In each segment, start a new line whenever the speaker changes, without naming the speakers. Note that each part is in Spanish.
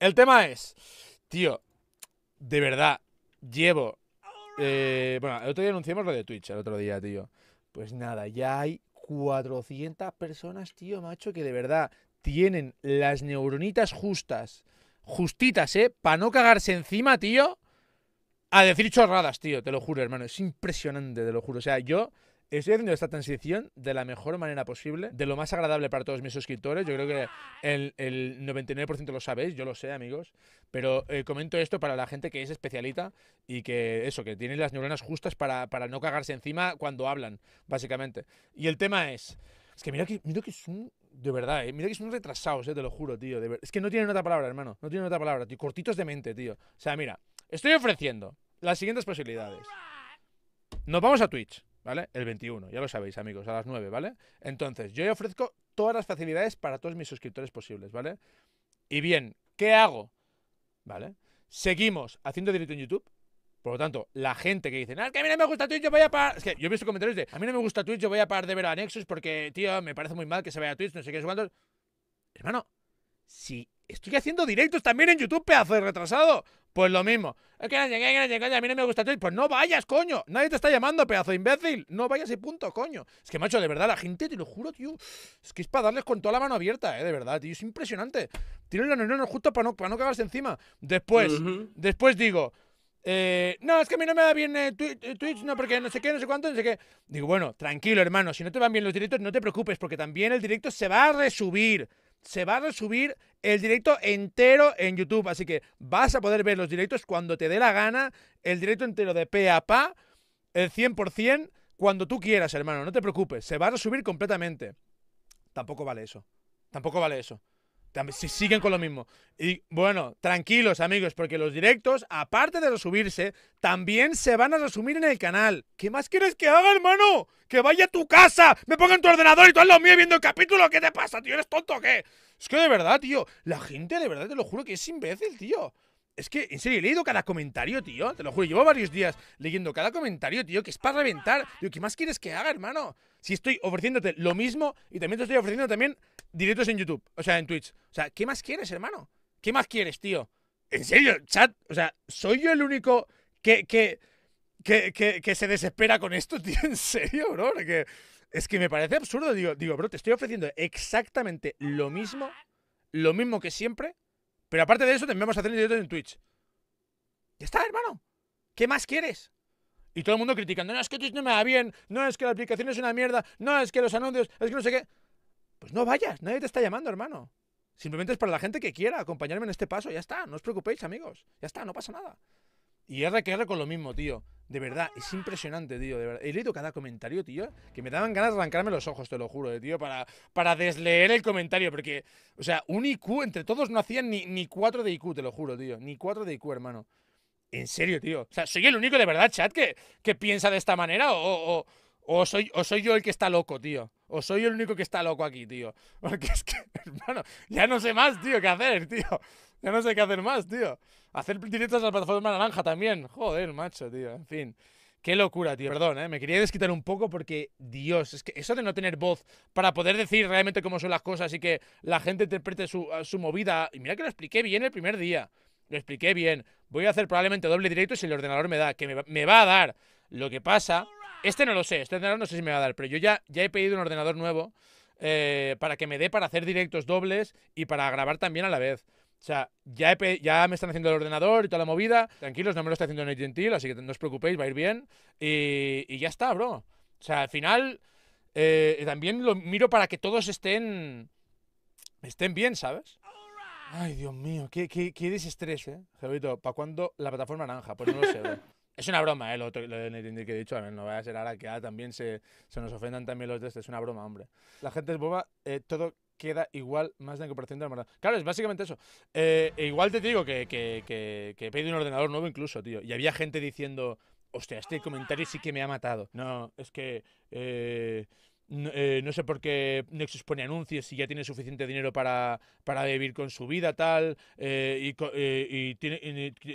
El tema es, tío, de verdad, llevo. Eh, bueno, el otro día anunciamos lo de Twitch, el otro día, tío. Pues nada, ya hay 400 personas, tío, macho, que de verdad tienen las neuronitas justas, justitas, ¿eh? Para no cagarse encima, tío, a decir chorradas, tío, te lo juro, hermano. Es impresionante, te lo juro. O sea, yo Estoy haciendo esta transición de la mejor manera posible, de lo más agradable para todos mis suscriptores. Yo creo que el, 99% lo sabéis, yo lo sé, amigos. Pero eh, comento esto para la gente que es especialita y que eso, que tiene las neuronas justas para, no cagarse encima cuando hablan, básicamente. Y el tema es. Es que mira que, mira De verdad, eh, mira que son retrasados, eh, te lo juro, tío. De es que no tienen otra palabra, hermano. No tienen otra palabra, tío. Cortitos de mente, tío. O sea, mira, estoy ofreciendo las siguientes posibilidades. Nos vamos a Twitch. ¿vale? El 21, ya lo sabéis, amigos, a las 9, ¿vale? Entonces, yo ofrezco todas las facilidades para todos mis suscriptores posibles, ¿vale? Y bien, ¿qué hago? ¿Vale? Seguimos haciendo directo en YouTube. Por lo tanto, la gente que dice, ah, que a mí no me gusta Twitch, yo voy a parar! Es que yo he visto comentarios de, a mí no me gusta Twitch, yo voy a parar de ver a Nexus porque, tío, me parece muy mal que se vaya a Twitch, no sé qué, Hermano, si estoy haciendo directos también en YouTube, pedazo de retrasado. Pues lo mismo. Es a mí no me gusta Twitch. Pues no vayas, coño. Nadie te está llamando, pedazo de imbécil. No vayas y punto, coño. Es que, macho, de verdad, la gente, te lo juro, tío. Es que es para darles con toda la mano abierta, eh, de verdad, tío. Es impresionante. Tienen los neuronas justo para no, para no cagarse encima. Después, después digo. Eh, no, es que a mí no me va bien eh, eh, Twitch, no, porque no sé qué, no sé cuánto, no sé qué. Digo, bueno, tranquilo, hermano, si no te van bien los directos, no te preocupes, porque también el directo se va a resubir se va a resubir el directo entero en YouTube. Así que vas a poder ver los directos cuando te dé la gana, el directo entero de pe a pa, el 100%, cuando tú quieras, hermano. No te preocupes, se va a resubir completamente. Tampoco vale eso. Tampoco vale eso si siguen con lo mismo. Y bueno, tranquilos amigos, porque los directos, aparte de resumirse, también se van a resumir en el canal. ¿Qué más quieres que haga, hermano? Que vaya a tu casa, me ponga en tu ordenador y tú lo mío viendo el capítulo. ¿Qué te pasa, tío? ¿Eres tonto o qué? Es que de verdad, tío, la gente de verdad te lo juro que es imbécil, tío. Es que, en serio, he leído cada comentario, tío. Te lo juro, llevo varios días leyendo cada comentario, tío, que es para reventar. ¿qué más quieres que haga, hermano? Si estoy ofreciéndote lo mismo y también te estoy ofreciendo también directos en YouTube, o sea, en Twitch. O sea, ¿qué más quieres, hermano? ¿Qué más quieres, tío? En serio, chat, o sea, ¿soy yo el único que, que, se desespera con esto, tío? ¿En serio, bro? es que me parece absurdo. Digo, digo, bro, te estoy ofreciendo exactamente lo mismo, lo mismo que siempre, pero aparte de eso te vamos a hacer directos en Twitch. Ya está, hermano. ¿Qué más quieres? Y todo el mundo criticando, no, es que Twitch no me va bien, no, es que la aplicación es una mierda, no, es que los anuncios, es que no sé qué. Pues no vayas, nadie te está llamando, hermano. Simplemente es para la gente que quiera acompañarme en este paso, ya está, no os preocupéis, amigos, ya está, no pasa nada. Y R que R con lo mismo, tío. De verdad, es impresionante, tío. De verdad. He leído cada comentario, tío, que me daban ganas de arrancarme los ojos, te lo juro, eh, tío, para, para desleer el comentario. Porque, o sea, un IQ entre todos no hacían ni, ni 4 de IQ, te lo juro, tío. Ni 4 de IQ, hermano. En serio, tío. O sea, soy el único de verdad, chat, que, que piensa de esta manera o o soy, o soy yo el que está loco, tío. O soy el único que está loco aquí, tío. Porque es que, hermano, ya no sé más, tío, qué hacer, tío. Ya no sé qué hacer más, tío. Hacer directos a la plataforma naranja también. Joder, macho, tío. En fin. Qué locura, tío. Perdón, ¿eh? Me quería desquitar un poco porque, Dios, es que eso de no tener voz para poder decir realmente cómo son las cosas y que la gente interprete su, movida. Y mira que lo expliqué bien el primer día. Lo expliqué bien. Voy a hacer probablemente doble directo si el ordenador me da, que me va a dar. Lo que pasa este no lo sé, este no sé si me va a dar, pero yo ya, ya he pedido un ordenador nuevo eh, para que me dé para hacer directos dobles y para grabar también a la vez. O sea, ya, ya me están haciendo el ordenador y toda la movida. Tranquilos, no me lo está haciendo Gentil, así que no os preocupéis, va a ir bien. Y, ya está, bro. O sea, al final eh, también lo miro para que todos estén, estén bien, ¿sabes? Ay, Dios mío, qué, qué, qué desestrés, ¿eh? ¿para cuándo la plataforma naranja? Pues no lo sé, es una broma, ¿eh? lo, lo de que he dicho, no vaya a ser ahora que ah, también se, nos ofendan también los de este, es una broma, hombre. La gente es boba, eh, todo queda igual más de incorporación de la verdad. Claro, es básicamente eso. Eh, e igual te digo que, que, he pedido un ordenador nuevo incluso, tío, y había gente diciendo, hostia, este comentario sí que me ha matado. No, es que... Eh, eh, no, sé por qué Nexus pone anuncios si ya tiene suficiente dinero para, para vivir con su vida, tal, eh, y, eh,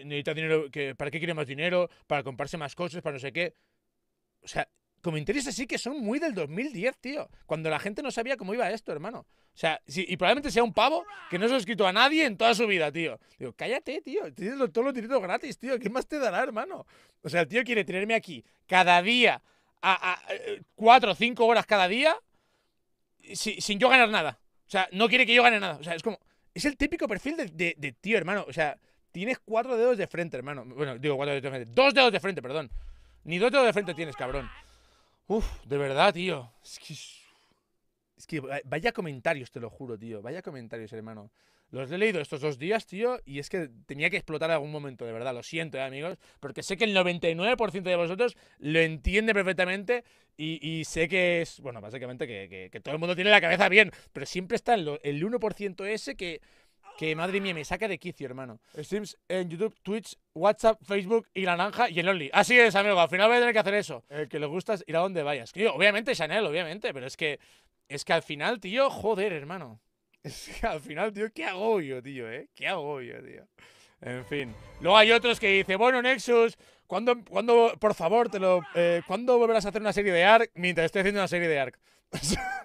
necesita dinero, ¿para qué quiere más dinero? Para comprarse más cosas, para no sé qué. O sea, comentarios así que son muy del 2010, tío, cuando la gente no sabía cómo iba esto, hermano. O sea, y probablemente sea un pavo que no se ha escrito a nadie en toda su vida, tío. Digo, cállate, tío, tienes todos los dineros gratis, tío, ¿qué más te dará, hermano? O sea, el tío quiere tenerme aquí cada día a, a cuatro o cinco horas cada día sin, yo ganar nada. O sea, no quiere que yo gane nada. O sea, es como. Es el típico perfil de, tío, hermano. O sea, tienes cuatro dedos de frente, hermano. Bueno, digo cuatro dedos de frente. Dos dedos de frente, perdón. Ni dos dedos de frente tienes, cabrón. Uf, de verdad, tío. Es que. Es que vaya comentarios, te lo juro, tío. Vaya comentarios, hermano. Los he leído estos dos días, tío, y es que tenía que explotar en algún momento, de verdad. Lo siento, eh, amigos, porque sé que el 99% de vosotros lo entiende perfectamente y, sé que es, bueno, básicamente que, todo el mundo tiene la cabeza bien, pero siempre está el, el 1% ese que, que, madre mía, me saca de quicio, hermano. Streams en YouTube, Twitch, WhatsApp, Facebook y la Naranja y el Only. Así es, amigo, al final voy a tener que hacer eso. El que le gustas ir a donde vayas. obviamente, Chanel, obviamente, pero es que, es que al final, tío, joder, hermano. Es que al final, tío, qué agobio, tío, ¿eh? Qué agobio, tío. En fin. Luego hay otros que dicen, bueno, Nexus, ¿cuándo, cuando por favor, te lo, eh, ¿cuándo volverás a hacer una serie de ARC? Mientras estoy haciendo una serie de ARC.